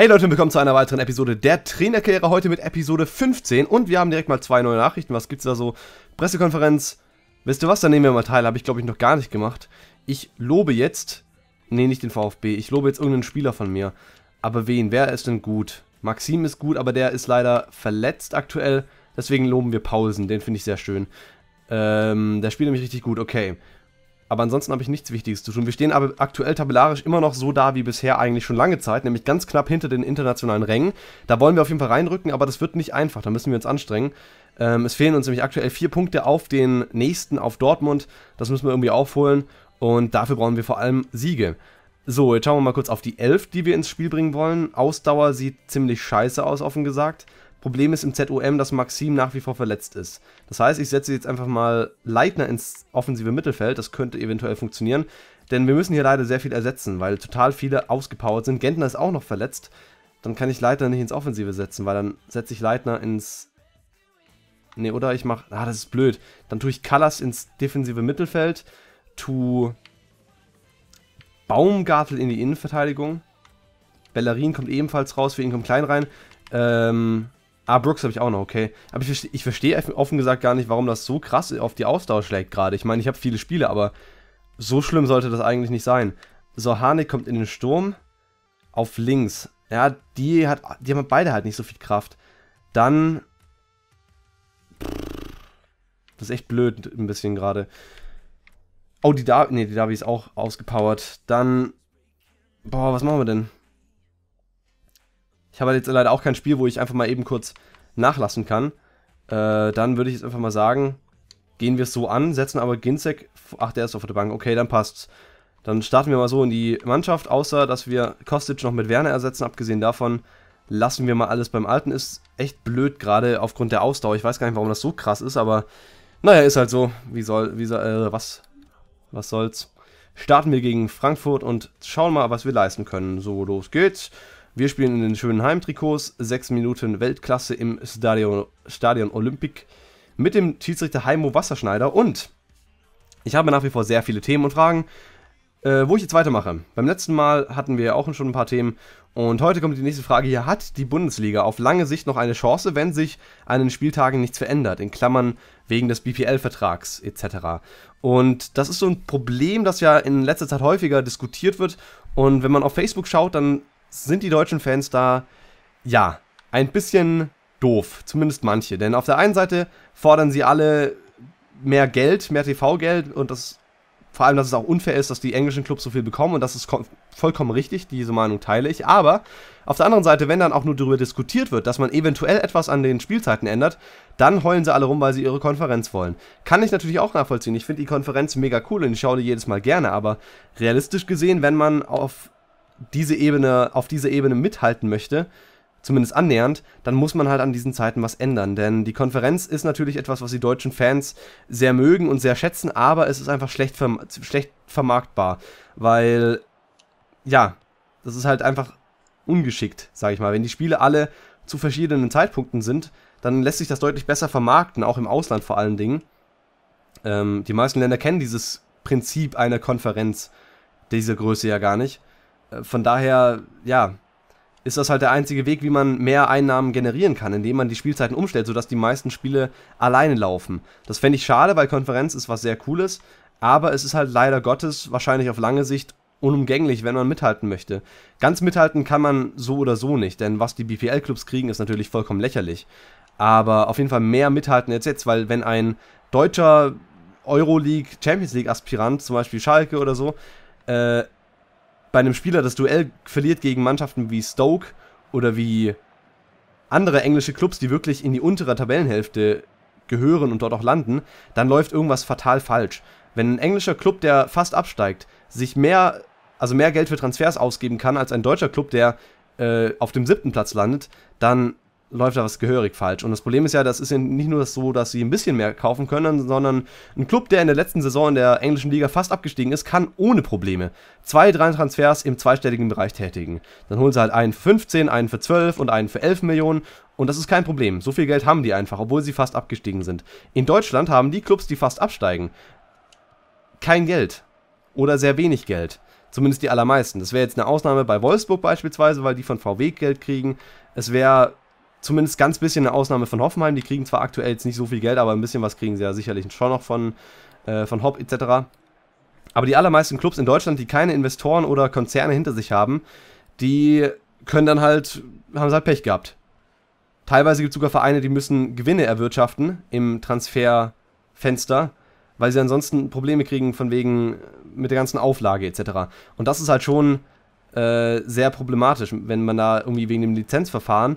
Hey Leute willkommen zu einer weiteren Episode der Trainerkehre, heute mit Episode 15 und wir haben direkt mal zwei neue Nachrichten. Was gibt's da so? Pressekonferenz, wisst ihr was, da nehmen wir mal teil, habe ich glaube ich noch gar nicht gemacht. Ich lobe jetzt, Ne, nicht den VfB, ich lobe jetzt irgendeinen Spieler von mir. Aber wen, wer ist denn gut? Maxim ist gut, aber der ist leider verletzt aktuell, deswegen loben wir Pausen, den finde ich sehr schön. Ähm, der spielt nämlich richtig gut, okay. Aber ansonsten habe ich nichts Wichtiges zu tun. Wir stehen aber aktuell tabellarisch immer noch so da wie bisher eigentlich schon lange Zeit, nämlich ganz knapp hinter den internationalen Rängen. Da wollen wir auf jeden Fall reinrücken, aber das wird nicht einfach. Da müssen wir uns anstrengen. Ähm, es fehlen uns nämlich aktuell vier Punkte auf den nächsten, auf Dortmund. Das müssen wir irgendwie aufholen und dafür brauchen wir vor allem Siege. So, jetzt schauen wir mal kurz auf die Elf, die wir ins Spiel bringen wollen. Ausdauer sieht ziemlich scheiße aus, offen gesagt. Problem ist im ZOM, dass Maxim nach wie vor verletzt ist. Das heißt, ich setze jetzt einfach mal Leitner ins offensive Mittelfeld. Das könnte eventuell funktionieren. Denn wir müssen hier leider sehr viel ersetzen, weil total viele ausgepowert sind. Gentner ist auch noch verletzt. Dann kann ich Leitner nicht ins Offensive setzen, weil dann setze ich Leitner ins... Ne, oder ich mache... Ah, das ist blöd. Dann tue ich Callas ins defensive Mittelfeld. Tue... Baumgartel in die Innenverteidigung. Bellerin kommt ebenfalls raus, für ihn kommt Klein rein. Ähm, Ah, Brooks habe ich auch noch, okay. Aber ich, ich verstehe offen gesagt gar nicht, warum das so krass auf die Ausdauer schlägt gerade. Ich meine, ich habe viele Spiele, aber so schlimm sollte das eigentlich nicht sein. So, Harnik kommt in den Sturm auf links. Ja, die, hat, die haben beide halt nicht so viel Kraft. Dann. Das ist echt blöd, ein bisschen gerade. Oh, die Davi. Nee, die Davi ist auch ausgepowert. Dann. Boah, was machen wir denn? Ich habe halt jetzt leider auch kein Spiel, wo ich einfach mal eben kurz nachlassen kann. Äh, dann würde ich jetzt einfach mal sagen, gehen wir es so an, setzen aber Ginzek. Ach, der ist auf der Bank. Okay, dann passt's. Dann starten wir mal so in die Mannschaft, außer dass wir Kostic noch mit Werner ersetzen. Abgesehen davon lassen wir mal alles beim Alten. Ist echt blöd, gerade aufgrund der Ausdauer. Ich weiß gar nicht, warum das so krass ist, aber naja, ist halt so. Wie soll, wie soll, äh, was, was soll's. Starten wir gegen Frankfurt und schauen mal, was wir leisten können. So, los geht's. Wir spielen in den schönen Heimtrikots, sechs Minuten Weltklasse im Stadion, Stadion Olympic mit dem Schiedsrichter Heimo Wasserschneider und ich habe nach wie vor sehr viele Themen und Fragen, äh, wo ich jetzt weitermache. Beim letzten Mal hatten wir ja auch schon ein paar Themen und heute kommt die nächste Frage hier. Hat die Bundesliga auf lange Sicht noch eine Chance, wenn sich an den Spieltagen nichts verändert? In Klammern wegen des BPL-Vertrags etc. Und das ist so ein Problem, das ja in letzter Zeit häufiger diskutiert wird. Und wenn man auf Facebook schaut, dann sind die deutschen Fans da, ja, ein bisschen doof, zumindest manche. Denn auf der einen Seite fordern sie alle mehr Geld, mehr TV-Geld und das vor allem, dass es auch unfair ist, dass die englischen Clubs so viel bekommen und das ist vollkommen richtig, diese Meinung teile ich. Aber auf der anderen Seite, wenn dann auch nur darüber diskutiert wird, dass man eventuell etwas an den Spielzeiten ändert, dann heulen sie alle rum, weil sie ihre Konferenz wollen. Kann ich natürlich auch nachvollziehen. Ich finde die Konferenz mega cool und ich schaue die jedes Mal gerne, aber realistisch gesehen, wenn man auf diese Ebene, auf diese Ebene mithalten möchte, zumindest annähernd, dann muss man halt an diesen Zeiten was ändern. Denn die Konferenz ist natürlich etwas, was die deutschen Fans sehr mögen und sehr schätzen, aber es ist einfach schlecht, verm schlecht vermarktbar. Weil, ja, das ist halt einfach ungeschickt, sag ich mal. Wenn die Spiele alle zu verschiedenen Zeitpunkten sind, dann lässt sich das deutlich besser vermarkten, auch im Ausland vor allen Dingen. Ähm, die meisten Länder kennen dieses Prinzip einer Konferenz dieser Größe ja gar nicht. Äh, von daher, ja, ist das halt der einzige Weg, wie man mehr Einnahmen generieren kann, indem man die Spielzeiten umstellt, sodass die meisten Spiele alleine laufen. Das fände ich schade, weil Konferenz ist was sehr Cooles, aber es ist halt leider Gottes wahrscheinlich auf lange Sicht unumgänglich, wenn man mithalten möchte. Ganz mithalten kann man so oder so nicht, denn was die BPL-Clubs kriegen, ist natürlich vollkommen lächerlich. Aber auf jeden Fall mehr mithalten als jetzt, weil wenn ein deutscher Euroleague, Champions League-Aspirant, zum Beispiel Schalke oder so, äh, bei einem Spieler das Duell verliert gegen Mannschaften wie Stoke oder wie andere englische Clubs, die wirklich in die untere Tabellenhälfte gehören und dort auch landen, dann läuft irgendwas fatal falsch. Wenn ein englischer Club, der fast absteigt, sich mehr, also mehr Geld für Transfers ausgeben kann als ein deutscher Club, der äh, auf dem siebten Platz landet, dann läuft da was gehörig falsch. Und das Problem ist ja, das ist ja nicht nur so, dass sie ein bisschen mehr kaufen können, sondern ein Club, der in der letzten Saison in der englischen Liga fast abgestiegen ist, kann ohne Probleme zwei, drei Transfers im zweistelligen Bereich tätigen. Dann holen sie halt einen für 15, einen für 12 und einen für 11 Millionen und das ist kein Problem. So viel Geld haben die einfach, obwohl sie fast abgestiegen sind. In Deutschland haben die Clubs, die fast absteigen, kein Geld oder sehr wenig Geld. Zumindest die allermeisten. Das wäre jetzt eine Ausnahme bei Wolfsburg beispielsweise, weil die von VW Geld kriegen. Es wäre zumindest ganz bisschen eine Ausnahme von Hoffenheim. Die kriegen zwar aktuell jetzt nicht so viel Geld, aber ein bisschen was kriegen sie ja sicherlich schon noch von, äh, von Hopp etc. Aber die allermeisten Clubs in Deutschland, die keine Investoren oder Konzerne hinter sich haben, die können dann halt, haben sie halt Pech gehabt. Teilweise gibt es sogar Vereine, die müssen Gewinne erwirtschaften im Transferfenster, weil sie ansonsten Probleme kriegen von wegen äh, mit der ganzen Auflage etc. Und das ist halt schon äh, sehr problematisch, wenn man da irgendwie wegen dem Lizenzverfahren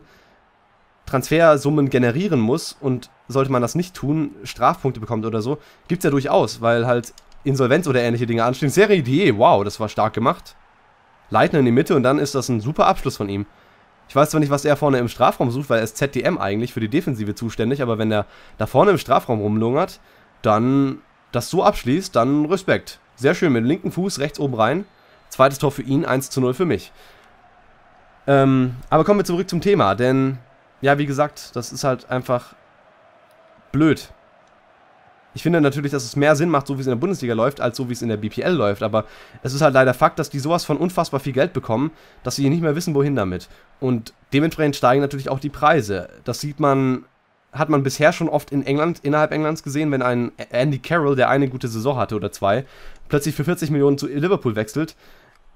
Transfersummen generieren muss und sollte man das nicht tun, Strafpunkte bekommt oder so, gibt es ja durchaus, weil halt Insolvenz oder ähnliche Dinge anstehen. Serie Idee, wow, das war stark gemacht. Leitner in die Mitte und dann ist das ein super Abschluss von ihm. Ich weiß zwar nicht, was er vorne im Strafraum sucht, weil er ist ZDM eigentlich für die Defensive zuständig, aber wenn er da vorne im Strafraum rumlungert, dann das so abschließt, dann Respekt. Sehr schön, mit linken Fuß rechts oben rein. Zweites Tor für ihn, 1 zu 0 für mich. Ähm, aber kommen wir zurück zum Thema, denn ja, wie gesagt, das ist halt einfach blöd. Ich finde natürlich, dass es mehr Sinn macht, so wie es in der Bundesliga läuft, als so wie es in der BPL läuft. Aber es ist halt leider Fakt, dass die sowas von unfassbar viel Geld bekommen, dass sie nicht mehr wissen, wohin damit. Und dementsprechend steigen natürlich auch die Preise. Das sieht man, hat man bisher schon oft in England, innerhalb Englands gesehen, wenn ein Andy Carroll, der eine gute Saison hatte oder zwei, plötzlich für 40 Millionen zu Liverpool wechselt,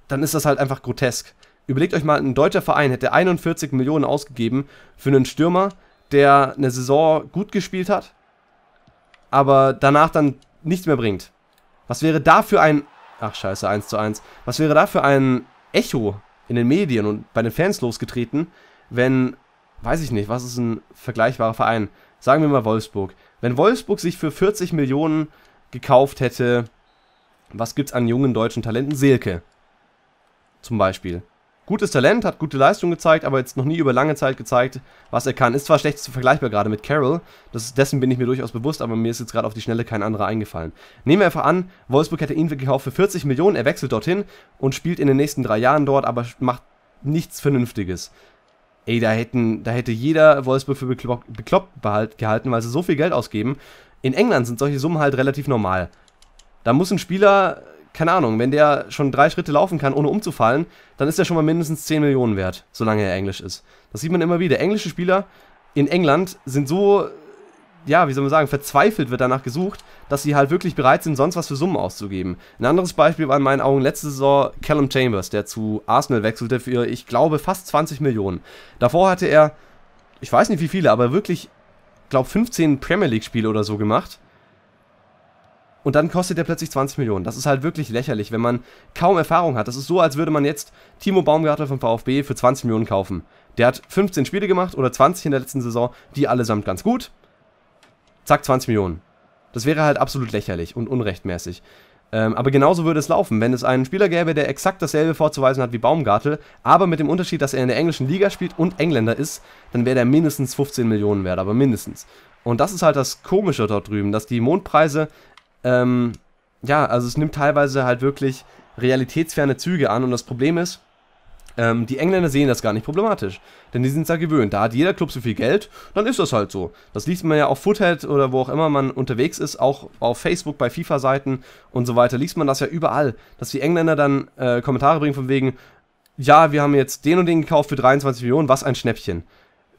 dann ist das halt einfach grotesk. Überlegt euch mal, ein deutscher Verein hätte 41 Millionen ausgegeben für einen Stürmer, der eine Saison gut gespielt hat, aber danach dann nichts mehr bringt. Was wäre da für ein... Ach scheiße, 1 zu 1. Was wäre da für ein Echo in den Medien und bei den Fans losgetreten, wenn... Weiß ich nicht, was ist ein vergleichbarer Verein? Sagen wir mal Wolfsburg. Wenn Wolfsburg sich für 40 Millionen gekauft hätte, was gibt's an jungen deutschen Talenten? Selke. Zum Beispiel gutes Talent, hat gute Leistung gezeigt, aber jetzt noch nie über lange Zeit gezeigt, was er kann. Ist zwar schlecht vergleichbar gerade mit Carroll, das, dessen bin ich mir durchaus bewusst, aber mir ist jetzt gerade auf die Schnelle kein anderer eingefallen. Nehmen wir einfach an, Wolfsburg hätte ihn gekauft für 40 Millionen, er wechselt dorthin und spielt in den nächsten drei Jahren dort, aber macht nichts Vernünftiges. Ey, da, hätten, da hätte jeder Wolfsburg für bekloppt, bekloppt behalt, gehalten, weil sie so viel Geld ausgeben. In England sind solche Summen halt relativ normal. Da muss ein Spieler keine Ahnung, wenn der schon drei Schritte laufen kann, ohne umzufallen, dann ist er schon mal mindestens 10 Millionen wert, solange er Englisch ist. Das sieht man immer wieder. Englische Spieler in England sind so, ja, wie soll man sagen, verzweifelt wird danach gesucht, dass sie halt wirklich bereit sind, sonst was für Summen auszugeben. Ein anderes Beispiel war in meinen Augen letzte Saison Callum Chambers, der zu Arsenal wechselte für, ich glaube, fast 20 Millionen. Davor hatte er, ich weiß nicht wie viele, aber wirklich, glaube 15 Premier League-Spiele oder so gemacht und dann kostet der plötzlich 20 Millionen. Das ist halt wirklich lächerlich, wenn man kaum Erfahrung hat. Das ist so, als würde man jetzt Timo Baumgartel vom VfB für 20 Millionen kaufen. Der hat 15 Spiele gemacht oder 20 in der letzten Saison, die allesamt ganz gut. Zack, 20 Millionen. Das wäre halt absolut lächerlich und unrechtmäßig. Ähm, aber genauso würde es laufen, wenn es einen Spieler gäbe, der exakt dasselbe vorzuweisen hat wie Baumgartel, aber mit dem Unterschied, dass er in der englischen Liga spielt und Engländer ist, dann wäre der mindestens 15 Millionen wert, aber mindestens. Und das ist halt das Komische dort drüben, dass die Mondpreise ähm, ja, also es nimmt teilweise halt wirklich realitätsferne Züge an und das Problem ist, ähm, die Engländer sehen das gar nicht problematisch, denn die sind es ja gewöhnt. Da hat jeder Club so viel Geld, dann ist das halt so. Das liest man ja auf Foothead oder wo auch immer man unterwegs ist, auch auf Facebook, bei FIFA-Seiten und so weiter, liest man das ja überall, dass die Engländer dann äh, Kommentare bringen von wegen, ja, wir haben jetzt den und den gekauft für 23 Millionen, was ein Schnäppchen.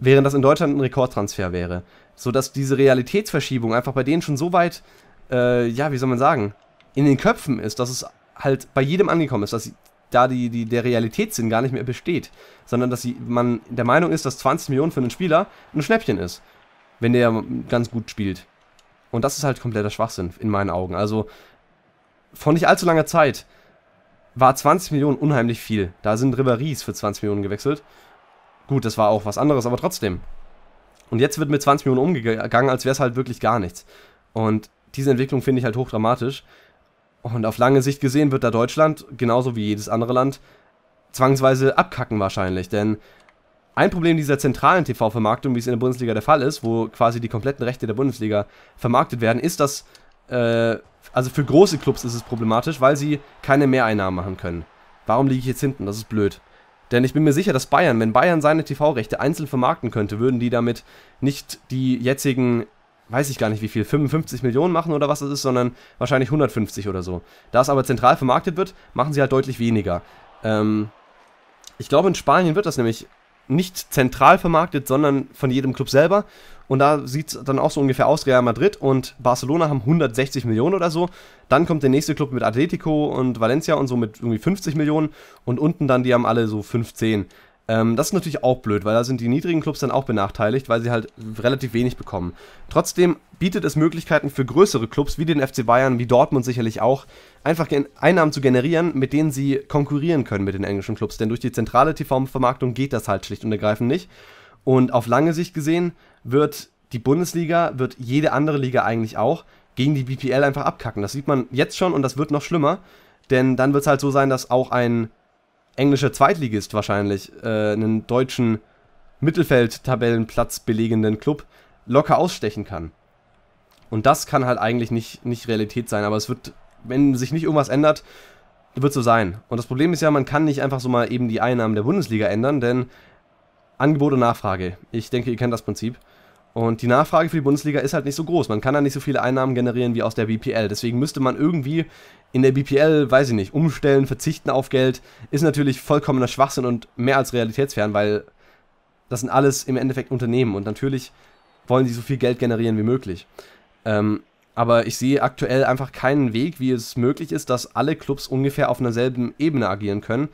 Während das in Deutschland ein Rekordtransfer wäre. Sodass diese Realitätsverschiebung einfach bei denen schon so weit äh, ja, wie soll man sagen, in den Köpfen ist, dass es halt bei jedem angekommen ist, dass da die, die, der Realitätssinn gar nicht mehr besteht, sondern dass sie, man der Meinung ist, dass 20 Millionen für einen Spieler ein Schnäppchen ist, wenn der ganz gut spielt. Und das ist halt kompletter Schwachsinn in meinen Augen. Also vor nicht allzu langer Zeit war 20 Millionen unheimlich viel. Da sind Riveris für 20 Millionen gewechselt. Gut, das war auch was anderes, aber trotzdem. Und jetzt wird mit 20 Millionen umgegangen, als wäre es halt wirklich gar nichts. Und diese Entwicklung finde ich halt hochdramatisch. Und auf lange Sicht gesehen wird da Deutschland, genauso wie jedes andere Land, zwangsweise abkacken wahrscheinlich. Denn ein Problem dieser zentralen TV-Vermarktung, wie es in der Bundesliga der Fall ist, wo quasi die kompletten Rechte der Bundesliga vermarktet werden, ist, dass, äh, also für große Clubs ist es problematisch, weil sie keine Mehreinnahmen machen können. Warum liege ich jetzt hinten? Das ist blöd. Denn ich bin mir sicher, dass Bayern, wenn Bayern seine TV-Rechte einzeln vermarkten könnte, würden die damit nicht die jetzigen weiß ich gar nicht wie viel, 55 Millionen machen oder was das ist, sondern wahrscheinlich 150 oder so. Da es aber zentral vermarktet wird, machen sie halt deutlich weniger. Ähm, ich glaube, in Spanien wird das nämlich nicht zentral vermarktet, sondern von jedem Club selber. Und da sieht es dann auch so ungefähr aus. Real Madrid und Barcelona haben 160 Millionen oder so. Dann kommt der nächste Club mit Atletico und Valencia und so mit irgendwie 50 Millionen. Und unten dann, die haben alle so 15. Ähm, das ist natürlich auch blöd, weil da sind die niedrigen Clubs dann auch benachteiligt, weil sie halt relativ wenig bekommen. Trotzdem bietet es Möglichkeiten für größere Clubs wie den FC Bayern, wie Dortmund sicherlich auch, einfach Einnahmen zu generieren, mit denen sie konkurrieren können mit den englischen Clubs. Denn durch die zentrale TV-Vermarktung geht das halt schlicht und ergreifend nicht. Und auf lange Sicht gesehen wird die Bundesliga, wird jede andere Liga eigentlich auch, gegen die BPL einfach abkacken. Das sieht man jetzt schon und das wird noch schlimmer. Denn dann wird es halt so sein, dass auch ein englischer Zweitligist wahrscheinlich, äh, einen deutschen Mittelfeldtabellenplatz belegenden Club locker ausstechen kann. Und das kann halt eigentlich nicht, nicht Realität sein, aber es wird, wenn sich nicht irgendwas ändert, wird so sein. Und das Problem ist ja, man kann nicht einfach so mal eben die Einnahmen der Bundesliga ändern, denn Angebot und Nachfrage. Ich denke, ihr kennt das Prinzip. Und die Nachfrage für die Bundesliga ist halt nicht so groß. Man kann da nicht so viele Einnahmen generieren wie aus der BPL. Deswegen müsste man irgendwie in der BPL, weiß ich nicht, umstellen, verzichten auf Geld. Ist natürlich vollkommener Schwachsinn und mehr als realitätsfern, weil das sind alles im Endeffekt Unternehmen. Und natürlich wollen sie so viel Geld generieren wie möglich. Ähm, aber ich sehe aktuell einfach keinen Weg, wie es möglich ist, dass alle Clubs ungefähr auf einer selben Ebene agieren können.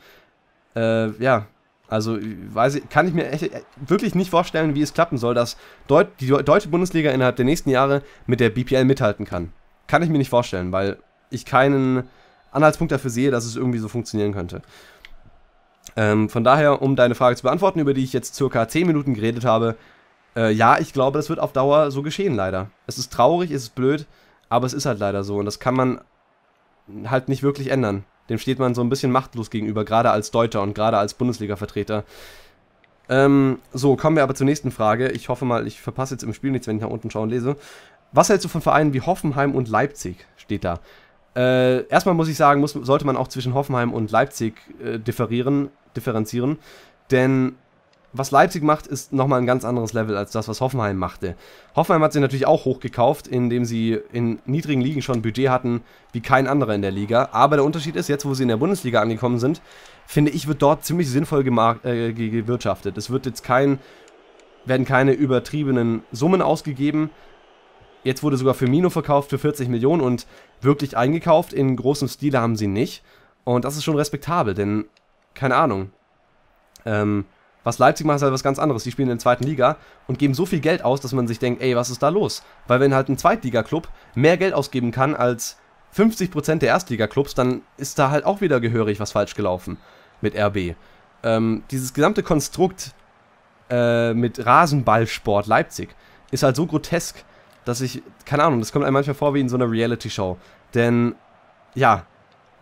Äh, ja, also weiß ich, kann ich mir echt, wirklich nicht vorstellen, wie es klappen soll, dass Deut die deutsche Bundesliga innerhalb der nächsten Jahre mit der BPL mithalten kann. Kann ich mir nicht vorstellen, weil ich keinen Anhaltspunkt dafür sehe, dass es irgendwie so funktionieren könnte. Ähm, von daher, um deine Frage zu beantworten, über die ich jetzt circa 10 Minuten geredet habe, äh, ja, ich glaube, das wird auf Dauer so geschehen, leider. Es ist traurig, es ist blöd, aber es ist halt leider so und das kann man halt nicht wirklich ändern. Dem steht man so ein bisschen machtlos gegenüber, gerade als Deutscher und gerade als Bundesliga-Vertreter. Ähm, so, kommen wir aber zur nächsten Frage. Ich hoffe mal, ich verpasse jetzt im Spiel nichts, wenn ich nach unten schaue und lese. Was hältst du von Vereinen wie Hoffenheim und Leipzig? Steht da. Äh, erstmal muss ich sagen, muss, sollte man auch zwischen Hoffenheim und Leipzig äh, differieren, differenzieren. Denn was Leipzig macht, ist nochmal ein ganz anderes Level als das, was Hoffenheim machte. Hoffenheim hat sie natürlich auch hochgekauft, indem sie in niedrigen Ligen schon Budget hatten, wie kein anderer in der Liga. Aber der Unterschied ist, jetzt wo sie in der Bundesliga angekommen sind, finde ich, wird dort ziemlich sinnvoll äh, gewirtschaftet. Es wird jetzt kein, werden keine übertriebenen Summen ausgegeben. Jetzt wurde sogar Firmino verkauft für 40 Millionen und wirklich eingekauft. In großem Stile haben sie nicht. Und das ist schon respektabel, denn keine Ahnung. Ähm, was Leipzig macht, ist halt was ganz anderes. Die spielen in der zweiten Liga und geben so viel Geld aus, dass man sich denkt, ey, was ist da los? Weil wenn halt ein Zweitliga-Club mehr Geld ausgeben kann als 50% der Erstliga-Clubs, dann ist da halt auch wieder gehörig was falsch gelaufen mit RB. Ähm, dieses gesamte Konstrukt äh, mit Rasenballsport Leipzig ist halt so grotesk, dass ich, keine Ahnung, das kommt einem manchmal vor wie in so einer Reality-Show. Denn, ja,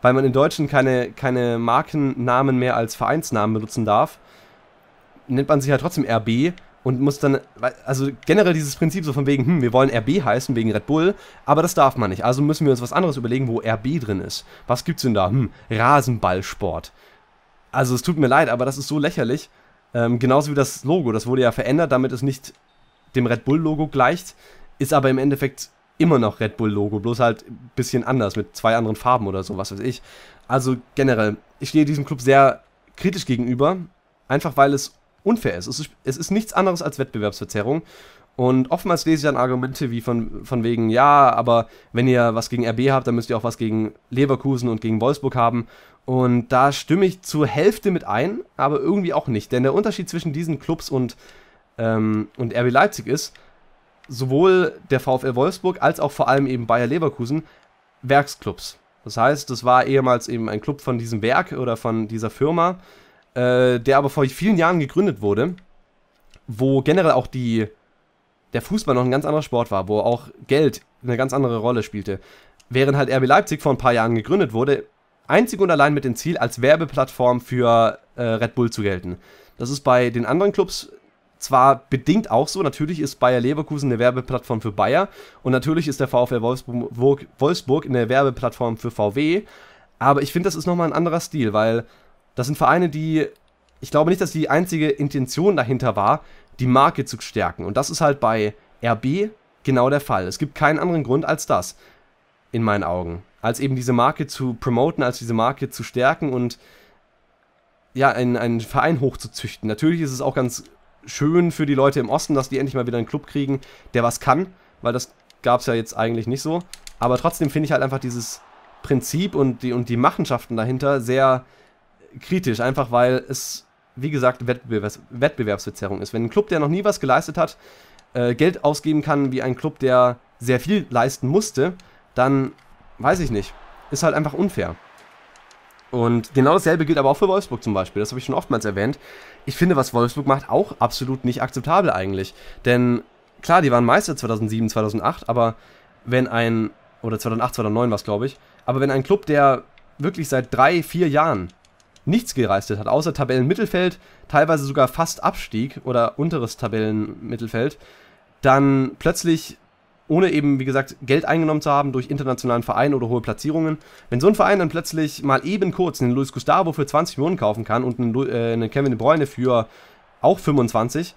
weil man in Deutschen keine, keine Markennamen mehr als Vereinsnamen benutzen darf, nennt man sich ja trotzdem RB und muss dann, also generell dieses Prinzip so von wegen, hm, wir wollen RB heißen wegen Red Bull, aber das darf man nicht. Also müssen wir uns was anderes überlegen, wo RB drin ist. Was gibt's denn da? Hm, Rasenballsport. Also es tut mir leid, aber das ist so lächerlich. Ähm, genauso wie das Logo, das wurde ja verändert, damit es nicht dem Red Bull-Logo gleicht, ist aber im Endeffekt immer noch Red Bull-Logo, bloß halt ein bisschen anders, mit zwei anderen Farben oder so, was weiß ich. Also generell, ich stehe diesem Club sehr kritisch gegenüber, einfach weil es unfair ist. Es, ist. es ist nichts anderes als Wettbewerbsverzerrung. Und oftmals lese ich dann Argumente wie von, von wegen, ja, aber wenn ihr was gegen RB habt, dann müsst ihr auch was gegen Leverkusen und gegen Wolfsburg haben. Und da stimme ich zur Hälfte mit ein, aber irgendwie auch nicht. Denn der Unterschied zwischen diesen Clubs und, ähm, und RB Leipzig ist, sowohl der VfL Wolfsburg als auch vor allem eben Bayer Leverkusen Werksclubs. Das heißt, das war ehemals eben ein Club von diesem Werk oder von dieser Firma äh, der aber vor vielen Jahren gegründet wurde, wo generell auch die, der Fußball noch ein ganz anderer Sport war, wo auch Geld eine ganz andere Rolle spielte. Während halt RB Leipzig vor ein paar Jahren gegründet wurde, einzig und allein mit dem Ziel, als Werbeplattform für äh, Red Bull zu gelten. Das ist bei den anderen Clubs zwar bedingt auch so, natürlich ist Bayer Leverkusen eine Werbeplattform für Bayer und natürlich ist der VfL Wolfsburg, Wolfsburg eine Werbeplattform für VW, aber ich finde, das ist nochmal ein anderer Stil, weil das sind Vereine, die, ich glaube nicht, dass die einzige Intention dahinter war, die Marke zu stärken. Und das ist halt bei RB genau der Fall. Es gibt keinen anderen Grund als das, in meinen Augen. Als eben diese Marke zu promoten, als diese Marke zu stärken und ja, einen, einen Verein hochzuzüchten. Natürlich ist es auch ganz schön für die Leute im Osten, dass die endlich mal wieder einen Club kriegen, der was kann, weil das gab es ja jetzt eigentlich nicht so. Aber trotzdem finde ich halt einfach dieses Prinzip und die, und die Machenschaften dahinter sehr, kritisch, einfach weil es, wie gesagt, Wettbewerbs Wettbewerbsverzerrung ist. Wenn ein Club, der noch nie was geleistet hat, äh, Geld ausgeben kann wie ein Club, der sehr viel leisten musste, dann weiß ich nicht. Ist halt einfach unfair. Und genau dasselbe gilt aber auch für Wolfsburg zum Beispiel. Das habe ich schon oftmals erwähnt. Ich finde, was Wolfsburg macht, auch absolut nicht akzeptabel eigentlich. Denn klar, die waren Meister 2007, 2008, aber wenn ein, oder 2008, 2009 war es, glaube ich, aber wenn ein Club, der wirklich seit drei, vier Jahren nichts gereistet hat, außer Tabellenmittelfeld, teilweise sogar fast Abstieg oder unteres Tabellenmittelfeld, dann plötzlich ohne eben, wie gesagt, Geld eingenommen zu haben durch internationalen Verein oder hohe Platzierungen. Wenn so ein Verein dann plötzlich mal eben kurz einen Luis Gustavo für 20 Millionen kaufen kann und einen, äh, einen Kevin De Bruyne für auch 25,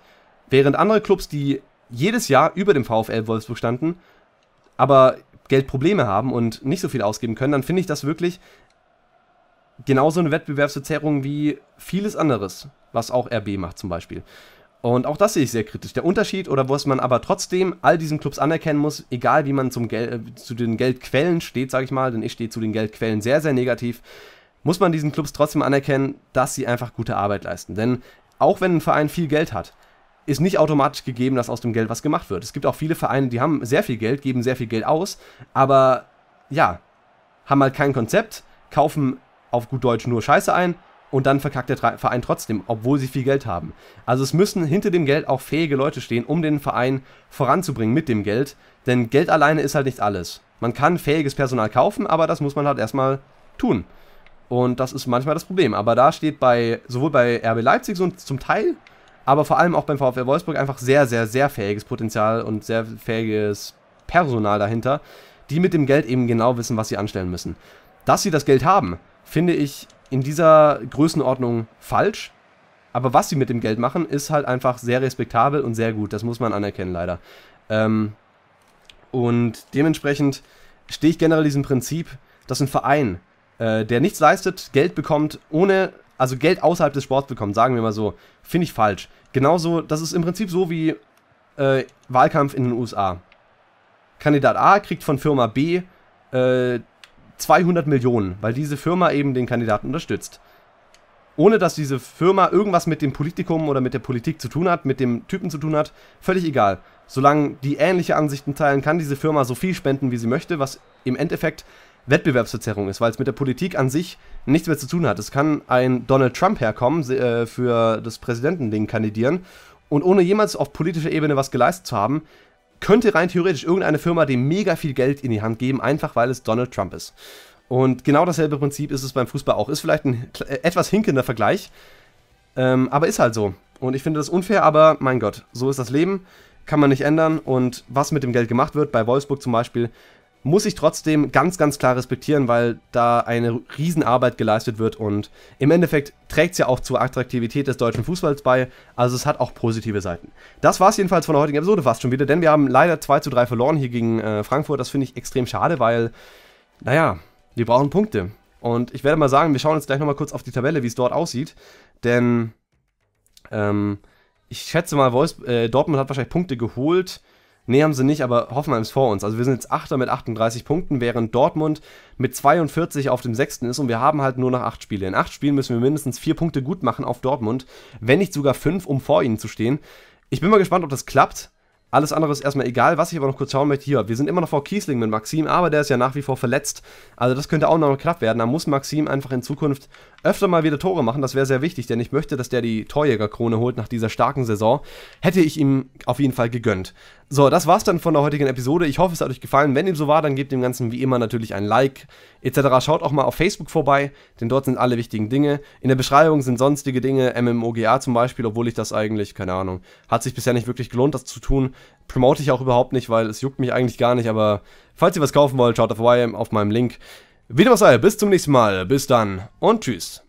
während andere Clubs, die jedes Jahr über dem VfL Wolfsburg standen, aber Geldprobleme haben und nicht so viel ausgeben können, dann finde ich das wirklich genauso eine Wettbewerbsverzerrung wie vieles anderes, was auch RB macht zum Beispiel. Und auch das sehe ich sehr kritisch. Der Unterschied oder was man aber trotzdem all diesen Clubs anerkennen muss, egal wie man zum Gel äh, zu den Geldquellen steht, sage ich mal, denn ich stehe zu den Geldquellen sehr, sehr negativ, muss man diesen Clubs trotzdem anerkennen, dass sie einfach gute Arbeit leisten. Denn auch wenn ein Verein viel Geld hat, ist nicht automatisch gegeben, dass aus dem Geld was gemacht wird. Es gibt auch viele Vereine, die haben sehr viel Geld, geben sehr viel Geld aus, aber ja, haben halt kein Konzept, kaufen auf gut Deutsch nur Scheiße ein und dann verkackt der Verein trotzdem, obwohl sie viel Geld haben. Also es müssen hinter dem Geld auch fähige Leute stehen, um den Verein voranzubringen mit dem Geld, denn Geld alleine ist halt nicht alles. Man kann fähiges Personal kaufen, aber das muss man halt erstmal tun. Und das ist manchmal das Problem. Aber da steht bei sowohl bei RB Leipzig so zum Teil, aber vor allem auch beim VfL Wolfsburg einfach sehr, sehr, sehr fähiges Potenzial und sehr fähiges Personal dahinter, die mit dem Geld eben genau wissen, was sie anstellen müssen. Dass sie das Geld haben, finde ich in dieser Größenordnung falsch. Aber was sie mit dem Geld machen, ist halt einfach sehr respektabel und sehr gut. Das muss man anerkennen, leider. Ähm, und dementsprechend stehe ich generell diesem Prinzip, dass ein Verein, äh, der nichts leistet, Geld bekommt, ohne, also Geld außerhalb des Sports bekommt, sagen wir mal so, finde ich falsch. Genauso, das ist im Prinzip so wie äh, Wahlkampf in den USA. Kandidat A kriegt von Firma B äh, 200 Millionen, weil diese Firma eben den Kandidaten unterstützt. Ohne dass diese Firma irgendwas mit dem Politikum oder mit der Politik zu tun hat, mit dem Typen zu tun hat, völlig egal. Solange die ähnliche Ansichten teilen, kann diese Firma so viel spenden, wie sie möchte, was im Endeffekt Wettbewerbsverzerrung ist, weil es mit der Politik an sich nichts mehr zu tun hat. Es kann ein Donald Trump herkommen, äh, für das Präsidentending kandidieren und ohne jemals auf politischer Ebene was geleistet zu haben, könnte rein theoretisch irgendeine Firma dem mega viel Geld in die Hand geben, einfach weil es Donald Trump ist. Und genau dasselbe Prinzip ist es beim Fußball auch. Ist vielleicht ein äh, etwas hinkender Vergleich, ähm, aber ist halt so. Und ich finde das unfair, aber mein Gott, so ist das Leben, kann man nicht ändern. Und was mit dem Geld gemacht wird, bei Wolfsburg zum Beispiel, muss ich trotzdem ganz, ganz klar respektieren, weil da eine Riesenarbeit geleistet wird und im Endeffekt trägt es ja auch zur Attraktivität des deutschen Fußballs bei. Also es hat auch positive Seiten. Das war es jedenfalls von der heutigen Episode fast schon wieder, denn wir haben leider 2 zu 3 verloren hier gegen äh, Frankfurt. Das finde ich extrem schade, weil, naja, wir brauchen Punkte. Und ich werde mal sagen, wir schauen jetzt gleich nochmal kurz auf die Tabelle, wie es dort aussieht. Denn ähm, ich schätze mal, Wolfs äh, Dortmund hat wahrscheinlich Punkte geholt. Nee, haben sie nicht, aber Hoffenheim ist vor uns. Also wir sind jetzt Achter mit 38 Punkten, während Dortmund mit 42 auf dem Sechsten ist und wir haben halt nur noch acht Spiele. In acht Spielen müssen wir mindestens vier Punkte gut machen auf Dortmund, wenn nicht sogar fünf, um vor ihnen zu stehen. Ich bin mal gespannt, ob das klappt. Alles andere ist erstmal egal. Was ich aber noch kurz schauen möchte, hier, wir sind immer noch vor Kiesling mit Maxim, aber der ist ja nach wie vor verletzt. Also das könnte auch noch knapp werden. Da muss Maxim einfach in Zukunft öfter mal wieder Tore machen. Das wäre sehr wichtig, denn ich möchte, dass der die Torjägerkrone holt nach dieser starken Saison. Hätte ich ihm auf jeden Fall gegönnt. So, das war's dann von der heutigen Episode. Ich hoffe, es hat euch gefallen. Wenn ihm so war, dann gebt dem Ganzen wie immer natürlich ein Like etc. Schaut auch mal auf Facebook vorbei, denn dort sind alle wichtigen Dinge. In der Beschreibung sind sonstige Dinge, MMOGA zum Beispiel, obwohl ich das eigentlich, keine Ahnung, hat sich bisher nicht wirklich gelohnt, das zu tun. Promote ich auch überhaupt nicht, weil es juckt mich eigentlich gar nicht, aber falls ihr was kaufen wollt, schaut auf YM auf meinem Link. Wieder was sei, bis zum nächsten Mal, bis dann und tschüss.